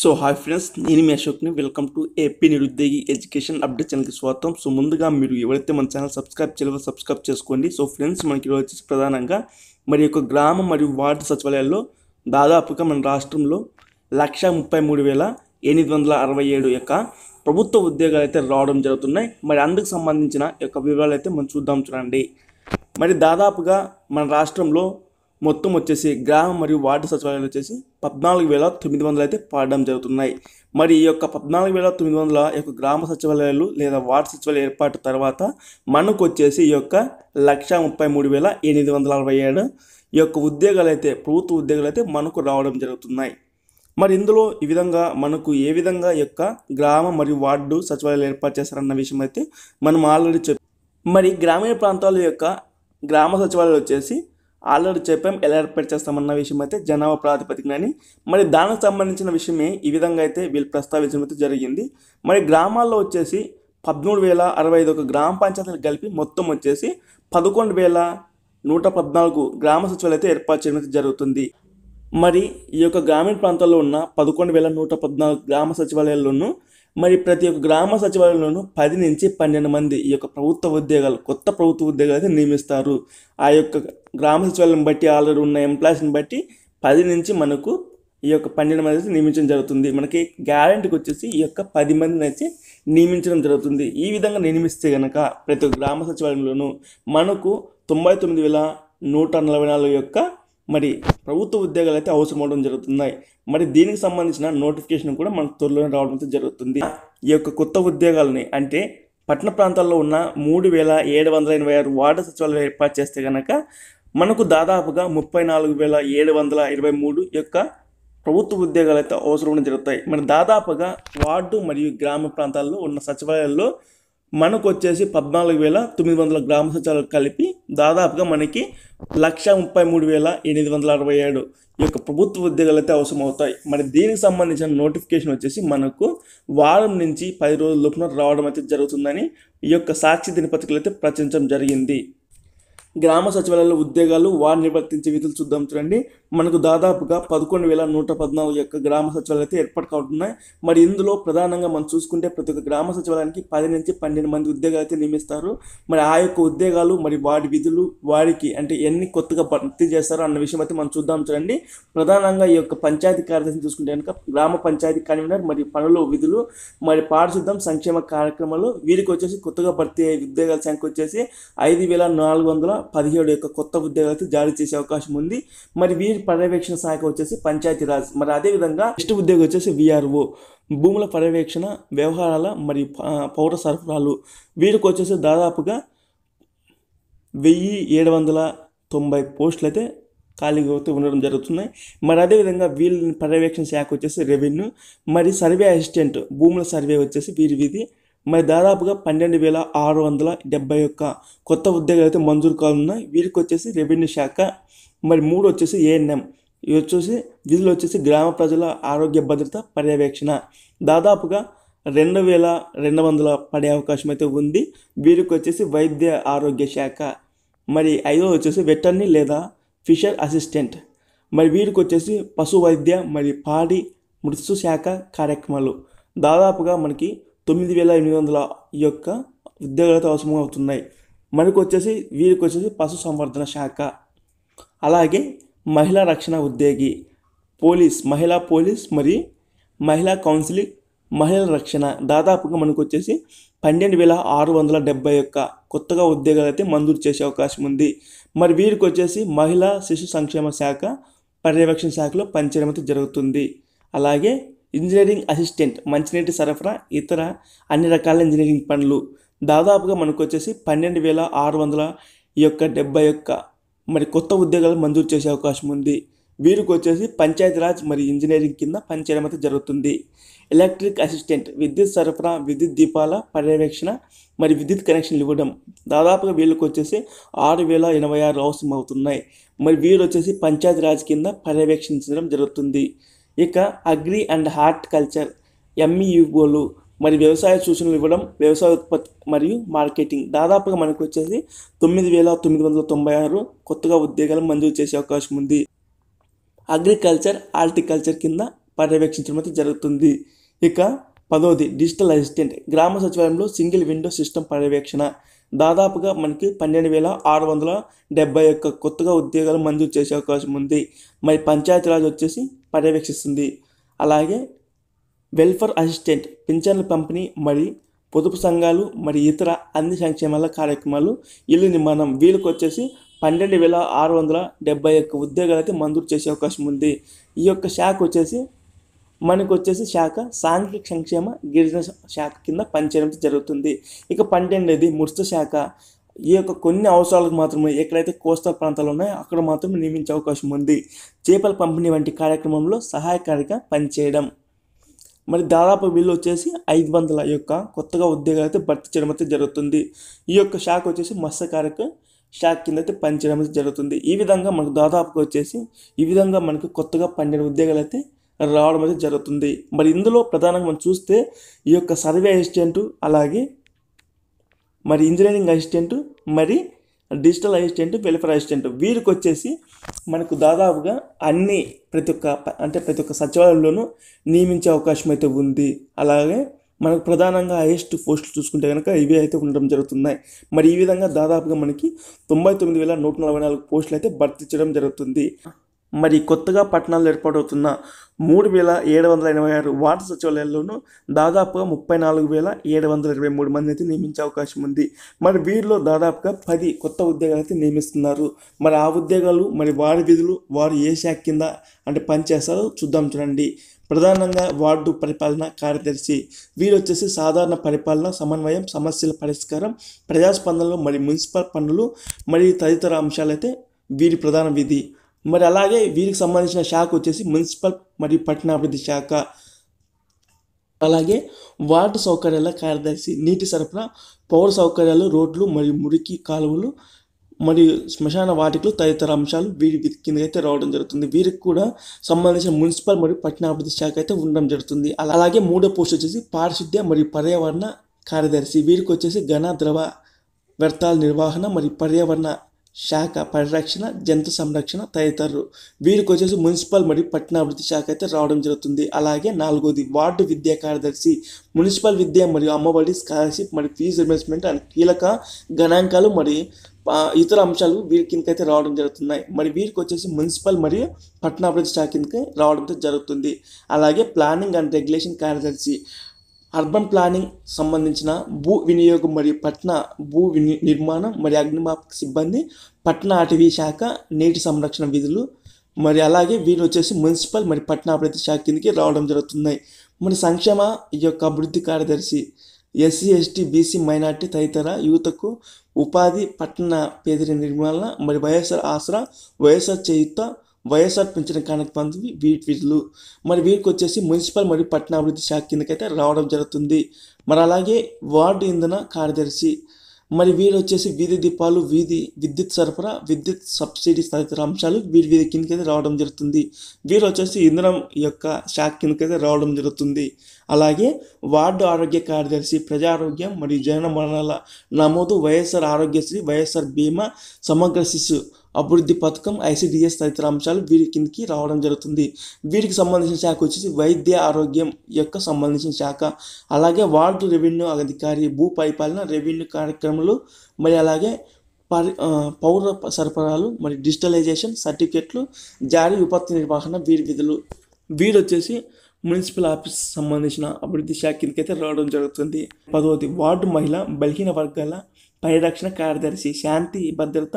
so hi friends నేను మీ అశోక్ని వెల్కమ్ టు ఏపీ నిరుద్యోగి ఎడ్యుకేషన్ అప్డేట్ ఛానల్కి స్వాగతం సో ముందుగా మీరు ఎవరైతే మన ఛానల్ సబ్స్క్రైబ్ చేయాలో సబ్స్క్రైబ్ చేసుకోండి సో ఫ్రెండ్స్ మనకి ఈరోజు ప్రధానంగా మరి యొక్క గ్రామ మరియు వార్డు సచివాలయాల్లో దాదాపుగా మన రాష్ట్రంలో లక్ష ముప్పై మూడు వేల ఎనిమిది వందల అరవై ఏడు యొక్క ప్రభుత్వ ఉద్యోగాలు అయితే రావడం జరుగుతున్నాయి మరి అందుకు సంబంధించిన యొక్క వివరాలు అయితే మనం చూద్దాం చూడండి మరి దాదాపుగా మన రాష్ట్రంలో మొత్తం వచ్చేసి గ్రామం మరియు వార్డు సచివాలయాలు వచ్చేసి పద్నాలుగు వేల తొమ్మిది వందలు అయితే పాడడం జరుగుతున్నాయి మరి ఈ యొక్క పద్నాలుగు వేల తొమ్మిది వందల యొక్క గ్రామ సచివాలయాలు లేదా వార్డు సచివాలయ ఏర్పాటు తర్వాత మనకు వచ్చేసి ఈ యొక్క లక్ష ముప్పై మూడు వేల ఎనిమిది వందల అరవై ఏడు ఈ యొక్క ఉద్యోగాలు అయితే ప్రభుత్వ ఉద్యోగాలు అయితే మనకు రావడం జరుగుతున్నాయి మరి ఇందులో ఈ విధంగా మనకు ఏ విధంగా యొక్క గ్రామ మరియు వార్డు సచివాలయాలు ఏర్పాటు చేస్తారన్న విషయం అయితే మనం ఆల్రెడీ చెప్ మరి గ్రామీణ ప్రాంతాల యొక్క గ్రామ సచివాలయాలు వచ్చేసి ఆల్రెడీ చెప్పాం ఎలా ఏర్పాటు చేస్తామన్న విషయం అయితే జనాభా ప్రాతిపదికన అని మరి దానికి సంబంధించిన విషయమే ఈ విధంగా అయితే వీళ్ళు ప్రస్తావించడం అయితే జరిగింది మరి గ్రామాల్లో వచ్చేసి పదమూడు వేల అరవై ఐదు ఒక గ్రామ పంచాయతీలు కలిపి మొత్తం వచ్చేసి పదకొండు వేల నూట పద్నాలుగు గ్రామ సచివాలయం అయితే ఏర్పాటు చేయడం అయితే జరుగుతుంది మరి ఈ యొక్క గ్రామీణ ప్రాంతాల్లో ఉన్న పదకొండు వేల నూట పద్నాలుగు గ్రామ సచివాలయాల్లోనూ మరి ప్రతి ఒక్క గ్రామ సచివాలయంలోనూ పది నుంచి పన్నెండు మంది ఈ యొక్క ప్రభుత్వ ఉద్యోగాలు కొత్త ప్రభుత్వ ఉద్యోగాలు నియమిస్తారు ఆ యొక్క గ్రామ సచివాలయం బట్టి ఆల్రెడీ ఉన్న ఎంప్లాయీస్ని బట్టి పది నుంచి మనకు ఈ యొక్క పన్నెండు మంది అయితే నియమించడం జరుగుతుంది మనకి గ్యారంటీకి వచ్చేసి ఈ యొక్క పది మందిని అయితే నియమించడం జరుగుతుంది ఈ విధంగా నియమిస్తే కనుక ప్రతి ఒక్క గ్రామ సచివాలయంలోనూ మనకు తొంభై తొమ్మిది వేల నూట నలభై నాలుగు యొక్క మరి ప్రభుత్వ ఉద్యోగాలు అయితే అవసరం అవడం జరుగుతున్నాయి మరి దీనికి సంబంధించిన నోటిఫికేషన్ కూడా మనకు త్వరలోనే రావడం అయితే జరుగుతుంది ఈ యొక్క కొత్త ఉద్యోగాలని అంటే పట్టణ ప్రాంతాల్లో ఉన్న మూడు వేల ఏడు వందల ఎనభై ఆరు వార్డు సచివాలయం ఏర్పాటు చేస్తే కనుక మనకు దాదాపుగా ముప్పై నాలుగు వేల ఏడు వందల ఇరవై మూడు యొక్క ప్రభుత్వ ఉద్యోగాలు అయితే అవసరం జరుగుతాయి మరి దాదాపుగా వార్డు మరియు గ్రామ ప్రాంతాల్లో ఉన్న సచివాలయాల్లో మనకు వచ్చేసి పద్నాలుగు వేల తొమ్మిది వందల గ్రామ సచివాలయాలు కలిపి దాదాపుగా మనకి లక్ష ముప్పై మూడు వేల ఎనిమిది వందల అరవై ఏడు ఈ యొక్క ప్రభుత్వ ఉద్యోగాలు అయితే అవసరం అవుతాయి మరి దీనికి సంబంధించిన నోటిఫికేషన్ వచ్చేసి మనకు వారం నుంచి పది రోజుల లోపున రావడం అయితే జరుగుతుందని ఈ యొక్క సాక్షి దినపత్రికలు అయితే ప్రచురించడం జరిగింది గ్రామ సచివాలయాల ఉద్యోగాలు వారిని నిర్వర్తించే విధులు చూద్దాం చూడండి మనకు దాదాపుగా పదకొండు వేల నూట పద్నాలుగు యొక్క గ్రామ సచివాలయాలు అయితే ఏర్పాటు కావుతున్నాయి మరి ఇందులో ప్రధానంగా మనం చూసుకుంటే ప్రతి ఒక్క గ్రామ సచివాలయానికి పది నుంచి పన్నెండు మంది ఉద్యోగాలు అయితే నియమిస్తారు మరి ఆ యొక్క ఉద్యోగాలు మరి వాడి విధులు వారికి అంటే ఎన్ని కొత్తగా భర్తీ చేస్తారో అన్న విషయం అయితే మనం చూద్దాం చూడండి ప్రధానంగా ఈ యొక్క పంచాయతీ కార్యదర్శి చూసుకుంటే కనుక గ్రామ పంచాయతీ కన్వీనర్ మరి పనులు విధులు మరి పారిశుద్ధం సంక్షేమ కార్యక్రమాలు వీరికి వచ్చేసి కొత్తగా భర్తీ అయ్యే ఉద్యోగాల సంఖ్య వచ్చేసి ఐదు వేల నాలుగు వందల పదిహేడు యొక్క కొత్త ఉద్యోగాలు జారీ చేసే అవకాశం ఉంది మరి వీరి పర్యవేక్షణ శాఖ వచ్చేసి పంచాయతీరాజ్ మరి అదేవిధంగా నెక్స్ట్ ఉద్యోగం వచ్చేసి విఆర్ఓ భూముల పర్యవేక్షణ వ్యవహారాల మరియు పౌర సరఫరాలు వీరికి వచ్చేసి దాదాపుగా వెయ్యి ఏడు వందల తొంభై పోస్టులు అయితే ఖాళీగా అయితే ఉండడం జరుగుతున్నాయి మరి అదేవిధంగా వీళ్ళని పర్యవేక్షణ శాఖ వచ్చేసి రెవెన్యూ మరి సర్వే అసిస్టెంట్ భూముల సర్వే వచ్చేసి వీరి విధి మరి దాదాపుగా పన్నెండు వేల ఆరు వందల డెబ్బై ఒక్క కొత్త ఉద్యోగాలు అయితే మంజూరు కానున్నాయి వీరికి వచ్చేసి రెవెన్యూ శాఖ మరి మూడు వచ్చేసి ఏఎన్ఎం ఇవి వచ్చేసి వీళ్ళు వచ్చేసి గ్రామ ప్రజల ఆరోగ్య భద్రత పర్యవేక్షణ దాదాపుగా రెండు వేల రెండు వందల పడే అవకాశం అయితే ఉంది వీరికి వచ్చేసి వైద్య ఆరోగ్య శాఖ మరి ఐదో వచ్చేసి వెటర్నీ లేదా ఫిషర్ అసిస్టెంట్ మరి వీరికి వచ్చేసి పశు వైద్య మరి పాడి మృత్యు శాఖ కార్యక్రమాలు దాదాపుగా మనకి తొమ్మిది వేల ఎనిమిది వందల యొక్క ఉద్యోగాలతో అవసరం అవుతున్నాయి మనకు వచ్చేసి వీరికి వచ్చేసి పశు సంవర్ధన శాఖ అలాగే మహిళా రక్షణ ఉద్యోగి పోలీస్ మహిళా పోలీస్ మరియు మహిళా కౌన్సిలింగ్ మహిళల రక్షణ దాదాపుగా మనకు వచ్చేసి పన్నెండు వేల ఆరు వందల డెబ్బై యొక్క కొత్తగా ఉద్యోగాలు అయితే మంజూరు చేసే అవకాశం ఉంది మరి వీరికి వచ్చేసి మహిళా శిశు సంక్షేమ శాఖ పర్యవేక్షణ శాఖలో పనిచేయడం అయితే జరుగుతుంది అలాగే ఇంజనీరింగ్ అసిస్టెంట్ మంచినీటి సరఫరా ఇతర అన్ని రకాల ఇంజనీరింగ్ పనులు దాదాపుగా మనకు వచ్చేసి పన్నెండు వేల ఆరు వందల ఈ యొక్క డెబ్బై యొక్క మరి కొత్త ఉద్యోగాలు మంజూరు చేసే అవకాశం ఉంది వీరికి వచ్చేసి పంచాయతీరాజ్ మరి ఇంజనీరింగ్ కింద పనిచేయడం అయితే జరుగుతుంది ఎలక్ట్రిక్ అసిస్టెంట్ విద్యుత్ సరఫరా విద్యుత్ దీపాల పర్యవేక్షణ మరి విద్యుత్ కనెక్షన్లు ఇవ్వడం దాదాపుగా వీళ్ళకి వచ్చేసి ఆరు వేల ఎనభై ఆరు అవసరం అవుతున్నాయి మరి వీరు వచ్చేసి పంచాయతీరాజ్ కింద పర్యవేక్షించడం జరుగుతుంది ఇక అగ్రి అండ్ హార్ట్ కల్చర్ ఎంఈయుఓలు e మరి వ్యవసాయ సూచనలు ఇవ్వడం వ్యవసాయ ఉత్పత్తి మరియు మార్కెటింగ్ దాదాపుగా మనకు వచ్చేసి తొమ్మిది వేల తొమ్మిది వందల తొంభై ఆరు కొత్తగా ఉద్యోగాలు మంజూరు చేసే అవకాశం ఉంది అగ్రికల్చర్ హార్టికల్చర్ కింద పర్యవేక్షించడం అయితే జరుగుతుంది ఇక పదోది డిజిటల్ అసిస్టెంట్ గ్రామ సచివాలయంలో సింగిల్ విండో సిస్టమ్ పర్యవేక్షణ దాదాపుగా మనకి పన్నెండు వేల ఆరు వందల డెబ్బై ఒక్క కొత్తగా ఉద్యోగాలు మంజూరు చేసే అవకాశం ఉంది మరి పంచాయతీరాజ్ వచ్చేసి పర్యవేక్షిస్తుంది అలాగే వెల్ఫేర్ అసిస్టెంట్ పింఛన్ల పంపిణీ మరి పొదుపు సంఘాలు మరి ఇతర అన్ని సంక్షేమాల కార్యక్రమాలు ఇల్లు నిర్మాణం వీళ్ళకి వచ్చేసి పన్నెండు వేల ఆరు వందల డెబ్బై ఒక్క ఉద్యోగాలకి మంజూరు చేసే అవకాశం ఉంది ఈ యొక్క శాఖ వచ్చేసి మనకు వచ్చేసి శాఖ సాంఘిక సంక్షేమ గిరిజన శాఖ కింద పనిచేయడం జరుగుతుంది ఇక పన్నెండేది ముడుస్తు శాఖ ఈ యొక్క కొన్ని అవసరాలకు మాత్రమే ఎక్కడైతే కోస్తా ప్రాంతాలు ఉన్నాయో అక్కడ మాత్రమే నియమించే అవకాశం ఉంది చేపల పంపిణీ వంటి కార్యక్రమంలో సహాయకారిగా పనిచేయడం మరి దాదాపు వీళ్ళు వచ్చేసి ఐదు వందల యొక్క కొత్తగా ఉద్యోగాలు అయితే భర్తీ చేయడం అయితే జరుగుతుంది ఈ యొక్క శాఖ వచ్చేసి మత్స్యకారక శాఖ కింద అయితే పనిచేయడం అయితే జరుగుతుంది ఈ విధంగా మనకు దాదాపుగా వచ్చేసి ఈ విధంగా మనకు కొత్తగా పన్నెండు ఉద్యోగాలు అయితే రావడం అయితే జరుగుతుంది మరి ఇందులో ప్రధానంగా మనం చూస్తే ఈ యొక్క సర్వే అసిస్టెంటు అలాగే మరి ఇంజనీరింగ్ అసిస్టెంట్ మరి డిజిటల్ అసిస్టెంట్ వెల్ఫేర్ అసిస్టెంట్ వీరికి వచ్చేసి మనకు దాదాపుగా అన్ని ప్రతి ఒక్క అంటే ప్రతి ఒక్క సచివాలయంలోనూ నియమించే అవకాశం అయితే ఉంది అలాగే మనకు ప్రధానంగా హైయెస్ట్ పోస్టులు చూసుకుంటే కనుక ఇవి అయితే ఉండడం జరుగుతున్నాయి మరి ఈ విధంగా దాదాపుగా మనకి తొంభై తొమ్మిది వేల నూట నలభై నాలుగు పోస్టులు అయితే భర్తీ చేయడం జరుగుతుంది మరి కొత్తగా పట్టణాలు ఏర్పాటవుతున్న మూడు వేల ఏడు వందల ఎనభై ఆరు వార్డు సచివాలయాల్లోనూ దాదాపుగా ముప్పై నాలుగు వేల ఏడు వందల ఇరవై మూడు మంది అయితే నియమించే అవకాశం ఉంది మరి వీరిలో దాదాపుగా పది కొత్త ఉద్యోగాలు అయితే నియమిస్తున్నారు మరి ఆ ఉద్యోగాలు మరి వారి విధులు వారు ఏ శాఖ కింద అంటే పనిచేస్తారో చూద్దాం చూడండి ప్రధానంగా వార్డు పరిపాలన కార్యదర్శి వీరు వచ్చేసి సాధారణ పరిపాలన సమన్వయం సమస్యల పరిష్కారం ప్రజాస్పందనలు మరి మున్సిపల్ పనులు మరి తదితర అంశాలైతే వీరి ప్రధాన విధి మరి అలాగే వీరికి సంబంధించిన శాఖ వచ్చేసి మున్సిపల్ మరియు పట్టణాభివృద్ధి శాఖ అలాగే వాటర్ సౌకర్యాల కార్యదర్శి నీటి సరఫరా పౌర సౌకర్యాలు రోడ్లు మరియు మురికి కాలువలు మరియు శ్మశాన వాటికలు తదితర అంశాలు వీరి కింద అయితే రావడం జరుగుతుంది వీరికి కూడా సంబంధించిన మున్సిపల్ మరియు పట్టణాభివృద్ధి శాఖ అయితే ఉండడం జరుగుతుంది అలాగే మూడో పోస్ట్ వచ్చేసి పారిశుద్ధ్య మరియు పర్యావరణ కార్యదర్శి వీరికి వచ్చేసి ఘన ద్రవ వ్యర్థాల నిర్వహణ మరియు పర్యావరణ శాఖ పరిరక్షణ జంతు సంరక్షణ తదితరులు వీరికి వచ్చేసి మున్సిపల్ మరియు పట్టణాభివృద్ధి శాఖ అయితే రావడం జరుగుతుంది అలాగే నాలుగోది వార్డు విద్యా కార్యదర్శి మున్సిపల్ విద్య మరియు అమ్మఒడి స్కాలర్షిప్ మరియు ఫీజు రిమెస్మెంట్ అని కీలక గణాంకాలు మరియు ఇతర అంశాలు వీరి కిందకైతే రావడం జరుగుతున్నాయి మరి వీరికి వచ్చేసి మున్సిపల్ మరియు పట్టణాభివృద్ధి శాఖ కిందకి రావడం జరుగుతుంది అలాగే ప్లానింగ్ అండ్ రెగ్యులేషన్ కార్యదర్శి అర్బన్ ప్లానింగ్ సంబంధించిన భూ వినియోగం మరియు పట్టణ భూ విని నిర్మాణం మరియు అగ్నిమాపక సిబ్బంది పట్టణ అటవీ శాఖ నీటి సంరక్షణ విధులు మరి అలాగే వీరు వచ్చేసి మున్సిపల్ మరి పట్టణాభివృద్ధి శాఖ కిందకి రావడం జరుగుతున్నాయి మరి సంక్షేమ ఈ యొక్క అభివృద్ధి కార్యదర్శి ఎస్సీ ఎస్టీ బీసీ మైనార్టీ తదితర యువతకు ఉపాధి పట్టణ పేదరి నిర్మాణ మరి వైఎస్ఆర్ ఆసరా వైఎస్ఆర్ చేయుత వైఎస్ఆర్ పెంచిన కానుక పొంది వీటి వీళ్ళు మరి వీరికి వచ్చేసి మున్సిపల్ మరియు పట్టణాభివృద్ధి శాఖ కిందకైతే రావడం జరుగుతుంది మరి అలాగే వార్డు ఇంధన కార్యదర్శి మరి వీరు వచ్చేసి వీధి దీపాలు వీధి విద్యుత్ సరఫరా విద్యుత్ సబ్సిడీ తదితర అంశాలు వీరి వీధి కిందకైతే రావడం జరుగుతుంది వీరు వచ్చేసి ఇంధనం యొక్క శాఖ కిందకైతే రావడం జరుగుతుంది అలాగే వార్డు ఆరోగ్య కార్యదర్శి ప్రజారోగ్యం మరియు జనన మరణాల నమోదు వైఎస్ఆర్ ఆరోగ్యశ్రీ వైఎస్ఆర్ బీమా సమగ్ర శిశు అభివృద్ధి పథకం ఐసిడిఎస్ తదితర అంశాలు వీరి కిందకి రావడం జరుగుతుంది వీరికి సంబంధించిన శాఖ వచ్చేసి వైద్య ఆరోగ్యం యొక్క సంబంధించిన శాఖ అలాగే వార్డు రెవెన్యూ అధికారి భూ పరిపాలన రెవెన్యూ కార్యక్రమాలు మరి అలాగే పరి పౌర సరఫరాలు మరి డిజిటలైజేషన్ సర్టిఫికెట్లు జారీ విపత్తు నిర్వహణ వీరి విధులు వీరు వచ్చేసి మున్సిపల్ ఆఫీస్ సంబంధించిన అభివృద్ధి శాఖ కిందకైతే రావడం జరుగుతుంది పదవది వార్డు మహిళ బలహీన వర్గాల పరిరక్షణ కార్యదర్శి శాంతి భద్రత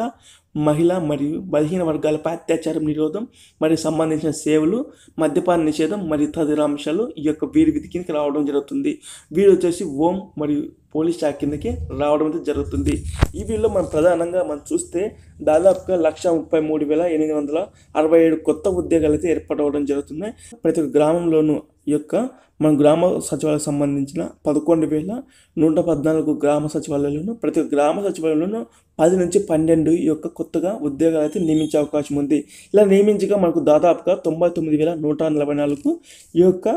మహిళ మరియు బలహీన వర్గాలపై అత్యాచారం నిరోధం మరియు సంబంధించిన సేవలు మద్యపాన నిషేధం మరియు తదితర అంశాలు ఈ యొక్క వీరి కిందకి రావడం జరుగుతుంది వీరు వచ్చేసి ఓం మరియు పోలీస్ శాఖ కిందకి రావడం అయితే జరుగుతుంది ఈ వీళ్ళు మనం ప్రధానంగా మనం చూస్తే దాదాపుగా లక్ష ముప్పై మూడు వేల ఎనిమిది వందల అరవై ఏడు కొత్త ఉద్యోగాలు అయితే ఏర్పడవడం జరుగుతున్నాయి ప్రతి గ్రామంలోనూ ఈ యొక్క మన గ్రామ సచివాలయాలకు సంబంధించిన పదకొండు వేల నూట పద్నాలుగు గ్రామ సచివాలయాలను ప్రతి గ్రామ సచివాలయంలోనూ పది నుంచి పన్నెండు ఈ యొక్క కొత్తగా ఉద్యోగాలు అయితే నియమించే అవకాశం ఉంది ఇలా నియమించగా మనకు దాదాపుగా తొంభై తొమ్మిది వేల నూట నలభై నాలుగు ఈ యొక్క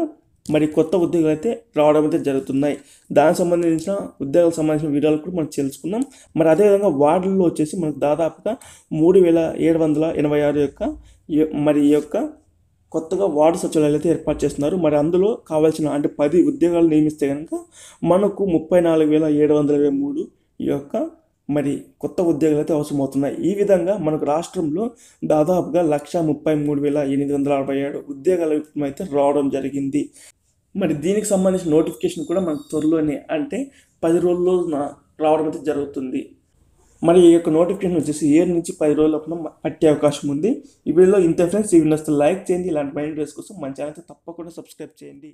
మరి కొత్త ఉద్యోగాలు అయితే రావడం అయితే జరుగుతున్నాయి దానికి సంబంధించిన ఉద్యోగాలకు సంబంధించిన వీడియోలు కూడా మనం తెలుసుకుందాం మరి అదేవిధంగా వార్డుల్లో వచ్చేసి మనకు దాదాపుగా మూడు వేల ఏడు వందల ఎనభై ఆరు యొక్క మరి ఈ యొక్క కొత్తగా వార్డు సచివాలయాలు అయితే ఏర్పాటు చేస్తున్నారు మరి అందులో కావాల్సిన అంటే పది ఉద్యోగాలు నియమిస్తే కనుక మనకు ముప్పై నాలుగు వేల ఏడు వందల ఇరవై మూడు యొక్క మరి కొత్త ఉద్యోగాలు అయితే అవసరమవుతున్నాయి ఈ విధంగా మనకు రాష్ట్రంలో దాదాపుగా లక్ష ముప్పై మూడు వేల ఎనిమిది వందల అరవై ఏడు ఉద్యోగాల అయితే రావడం జరిగింది మరి దీనికి సంబంధించిన నోటిఫికేషన్ కూడా మనకు త్వరలోనే అంటే పది రోజుల్లో రావడం అయితే జరుగుతుంది మరి ఈ యొక్క నోటిఫికేషన్ వచ్చేసి ఏడు నుంచి పది రోజుల లోపల పట్టే అవకాశం ఉంది ఈ వీడియోలో ఇంత ఫ్రెండ్స్ ఈ వీడియో లైక్ చేయండి ఇలాంటి మైండ్ డ్రెస్ కోసం మన ఛానల్ తప్పకుండా సబ్స్క్రైబ్ చేయండి